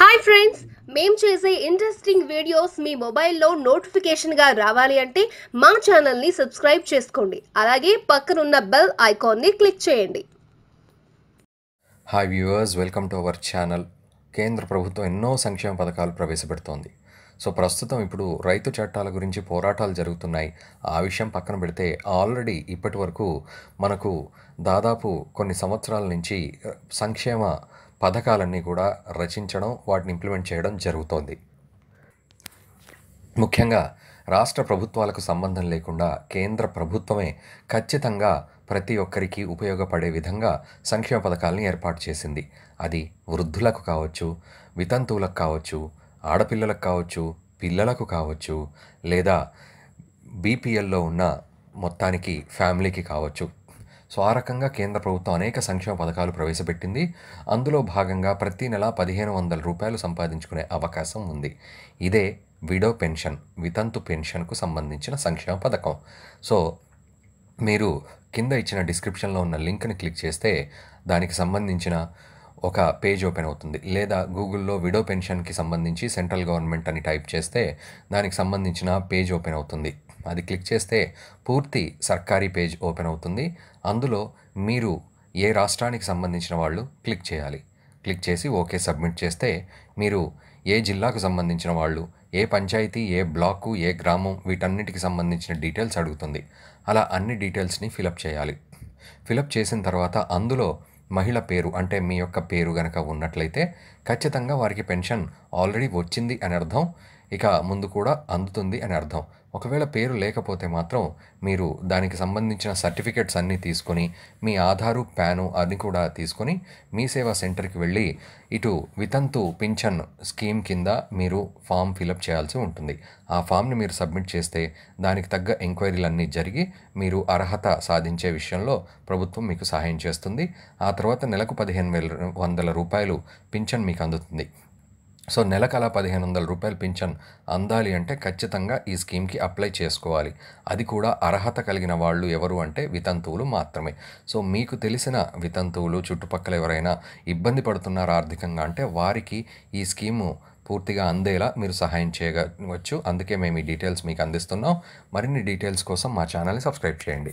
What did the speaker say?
hi friends మేము చేసే interesting videos మీ మొబైల్లో నోటిఫికేషన్గా రావాలి అంటే మా ఛానల్ని సబ్స్క్రైబ్ చేసుకోండి అలాగే పక్కనున్న బెల్ ఐకాన్ని క్లిక్ చేయండి hi viewers welcome to our channel కేంద్ర ప్రభుత్వం ఎన్నో సంక్షేమ పథకాలు ప్రవేశపెడుతోంది సో ప్రస్తుతం ఇప్పుడు రైతు చట్టాల గురించి పోరాటాలు జరుగుతున్నాయి ఆ విషయం పక్కన పెడితే ఆల్రెడీ ఇప్పటి వరకు మనకు దాదాపు కొన్ని సంవత్సరాల నుంచి సంక్షేమ పథకాలన్నీ కూడా రచించడం వాటిని ఇంప్లిమెంట్ చేయడం జరుగుతోంది ముఖ్యంగా రాష్ట్ర ప్రభుత్వాలకు సంబంధం లేకుండా కేంద్ర ప్రభుత్వమే ఖచ్చితంగా ప్రతి ఒక్కరికి ఉపయోగపడే విధంగా సంక్షేమ పథకాలను ఏర్పాటు చేసింది అది వృద్ధులకు కావచ్చు వితంతువులకు కావచ్చు ఆడపిల్లలకు కావచ్చు పిల్లలకు కావచ్చు లేదా బీపీఎల్లో ఉన్న మొత్తానికి ఫ్యామిలీకి కావచ్చు సో ఆ రకంగా కేంద్ర ప్రభుత్వం అనేక సంక్షేమ పథకాలు ప్రవేశపెట్టింది అందులో భాగంగా ప్రతి నెల పదిహేను వందల రూపాయలు సంపాదించుకునే అవకాశం ఉంది ఇదే విడో పెన్షన్ వితంతు పెన్షన్కు సంబంధించిన సంక్షేమ పథకం సో మీరు కింద ఇచ్చిన డిస్క్రిప్షన్లో ఉన్న లింక్ని క్లిక్ చేస్తే దానికి సంబంధించిన ఒక పేజ్ ఓపెన్ అవుతుంది లేదా గూగుల్లో విడో పెన్షన్కి సంబంధించి సెంట్రల్ గవర్నమెంట్ అని టైప్ చేస్తే దానికి సంబంధించిన పేజ్ ఓపెన్ అవుతుంది అది క్లిక్ చేస్తే పూర్తి సర్కారీ పేజ్ ఓపెన్ అవుతుంది అందులో మీరు ఏ రాష్ట్రానికి సంబంధించిన వాళ్ళు క్లిక్ చేయాలి క్లిక్ చేసి ఓకే సబ్మిట్ చేస్తే మీరు ఏ జిల్లాకు సంబంధించిన వాళ్ళు ఏ పంచాయతీ ఏ బ్లాకు ఏ గ్రామం వీటన్నిటికి సంబంధించిన డీటెయిల్స్ అడుగుతుంది అలా అన్ని డీటెయిల్స్ని ఫిలప్ చేయాలి ఫిలప్ చేసిన తర్వాత అందులో మహిళ పేరు అంటే మీ యొక్క పేరు గనక ఉన్నట్లయితే ఖచ్చితంగా వారికి పెన్షన్ ఆల్రెడీ వచ్చింది అని అర్థం ఇక ముందు కూడా అందుతుంది అని అర్థం ఒకవేళ పేరు లేకపోతే మాత్రం మీరు దానికి సంబంధించిన సర్టిఫికెట్స్ అన్నీ తీసుకొని మీ ఆధారు ప్యాను అన్ని కూడా తీసుకొని మీ సేవా సెంటర్కి వెళ్ళి ఇటు వితంతు పింఛన్ స్కీమ్ కింద మీరు ఫామ్ ఫిలప్ చేయాల్సి ఉంటుంది ఆ ఫామ్ని మీరు సబ్మిట్ చేస్తే దానికి తగ్గ ఎంక్వైరీలన్నీ జరిగి మీరు అర్హత సాధించే విషయంలో ప్రభుత్వం మీకు సహాయం చేస్తుంది ఆ తర్వాత నెలకు పదిహేను వేల వందల రూపాయలు పింఛన్ మీకు అందుతుంది సో నెలకు అలా పదిహేను వందల రూపాయలు పింఛన్ అందాలి అంటే ఖచ్చితంగా ఈ స్కీమ్కి అప్లై చేసుకోవాలి అది కూడా అర్హత కలిగిన వాళ్ళు ఎవరు అంటే వితంతువులు మాత్రమే సో మీకు తెలిసిన వితంతువులు చుట్టుపక్కల ఎవరైనా ఇబ్బంది పడుతున్నారు ఆర్థికంగా అంటే వారికి ఈ స్కీము పూర్తిగా అందేలా మీరు సహాయం చేయవచ్చు అందుకే మేము ఈ డీటెయిల్స్ మీకు అందిస్తున్నాం మరిన్ని డీటెయిల్స్ కోసం మా ఛానల్ని సబ్స్క్రైబ్ చేయండి